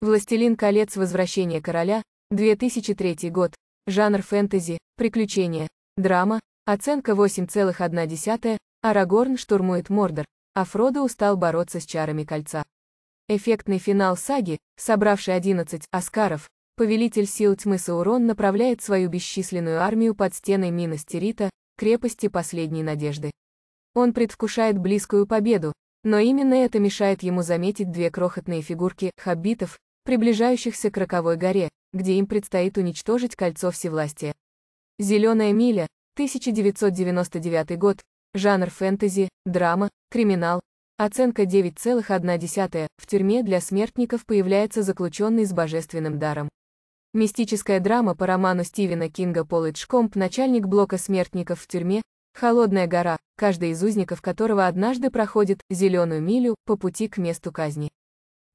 «Властелин колец. Возвращение короля», 2003 год, жанр фэнтези, приключения, драма, оценка 8,1, Арагорн штурмует Мордор, а Фродо устал бороться с чарами кольца. Эффектный финал саги, собравший 11 Оскаров, повелитель сил тьмы Саурон направляет свою бесчисленную армию под стены Минас крепости последней надежды. Он предвкушает близкую победу, но именно это мешает ему заметить две крохотные фигурки хоббитов приближающихся к Роковой горе, где им предстоит уничтожить кольцо всевластия. «Зеленая миля», 1999 год, жанр фэнтези, драма, криминал, оценка 9,1, в тюрьме для смертников появляется заключенный с божественным даром. Мистическая драма по роману Стивена Кинга Полледж Комп «Начальник блока смертников в тюрьме», «Холодная гора», каждый из узников которого однажды проходит «зеленую милю» по пути к месту казни.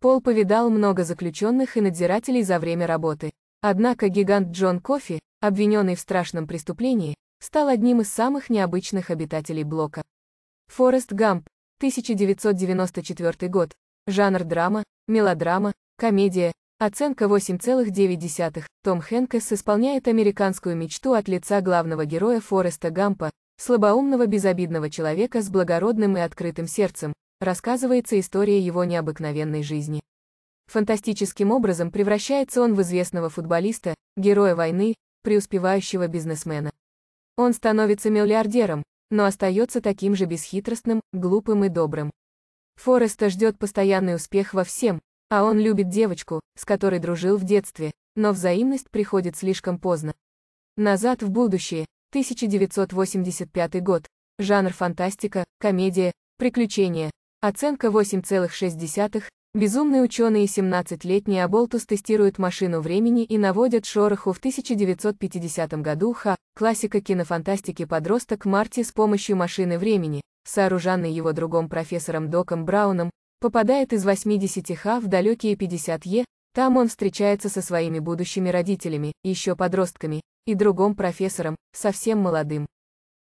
Пол повидал много заключенных и надзирателей за время работы. Однако гигант Джон Кофи, обвиненный в страшном преступлении, стал одним из самых необычных обитателей блока. Форест Гамп, 1994 год, жанр драма, мелодрама, комедия, оценка 8,9, Том Хэнкс исполняет американскую мечту от лица главного героя Фореста Гампа, слабоумного безобидного человека с благородным и открытым сердцем, рассказывается история его необыкновенной жизни. Фантастическим образом превращается он в известного футболиста, героя войны, преуспевающего бизнесмена. Он становится миллиардером, но остается таким же бесхитростным, глупым и добрым. Фореста ждет постоянный успех во всем, а он любит девочку, с которой дружил в детстве, но взаимность приходит слишком поздно. «Назад в будущее», 1985 год, жанр фантастика, комедия, приключения, Оценка 8,6. Безумные ученые 17-летний Аболтус тестируют машину времени и наводят шороху в 1950 году Ха, классика кинофантастики подросток Марти с помощью машины времени, сооруженной его другом профессором Доком Брауном, попадает из 80 Ха в далекие 50 Е, там он встречается со своими будущими родителями, еще подростками, и другом профессором, совсем молодым.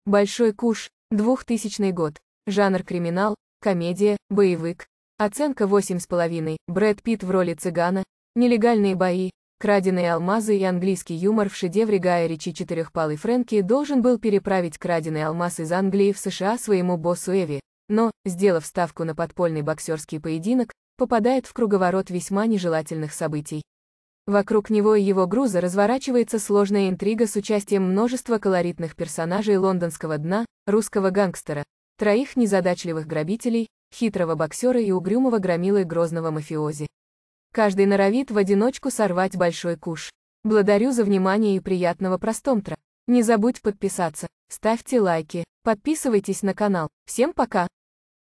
Большой куш, 2000 год, жанр криминал, комедия, боевик. Оценка 8,5. Брэд Питт в роли цыгана, нелегальные бои, краденые алмазы и английский юмор в шедевре Гая Ричи «Четырехпалый Фрэнки» должен был переправить краденый алмаз из Англии в США своему боссу Эви, но, сделав ставку на подпольный боксерский поединок, попадает в круговорот весьма нежелательных событий. Вокруг него и его груза разворачивается сложная интрига с участием множества колоритных персонажей лондонского дна, русского гангстера, троих незадачливых грабителей, хитрого боксера и угрюмого громила и грозного мафиози. Каждый норовит в одиночку сорвать большой куш. Благодарю за внимание и приятного простомтра. Не забудь подписаться, ставьте лайки, подписывайтесь на канал. Всем пока!